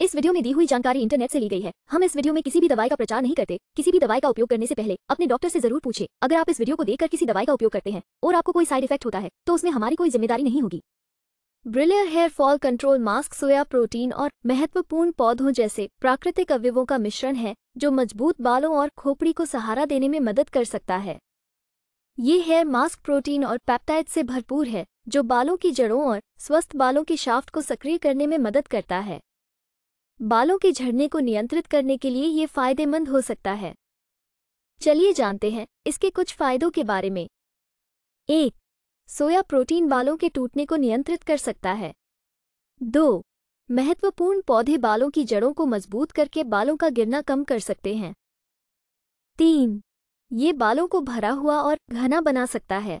इस वीडियो में दी हुई जानकारी इंटरनेट से ली गई है हम इस वीडियो में किसी भी दवाई का प्रचार नहीं करते किसी भी दवाई का उपयोग करने से पहले अपने डॉक्टर से जरूर पूछे अगर आप इस वीडियो को देखकर किसी दवाई का उपयोग करते हैं और आपको कोई साइड इफेक्ट होता है तो उसमें हमारी कोई जिम्मेदारी नहीं होगी Brillare hair fall control mask soya protein और महत्वपूर्ण पौधों जैसे प्राकृतिक अवयवों का मिश्रण है जो मजबूत बालों और खोपड़ी को सहारा देने में मदद कर सकता है ये हेयर मास्क प्रोटीन और पैप्टाइड से भरपूर है जो बालों की जड़ों और स्वस्थ बालों के शाफ्ट को सक्रिय करने में मदद करता है बालों के झड़ने को नियंत्रित करने के लिए ये फायदेमंद हो सकता है चलिए जानते हैं इसके कुछ फायदों के बारे में एक सोया प्रोटीन बालों के टूटने को नियंत्रित कर सकता है दो महत्वपूर्ण पौधे बालों की जड़ों को मजबूत करके बालों का गिरना कम कर सकते हैं तीन ये बालों को भरा हुआ और घना बना सकता है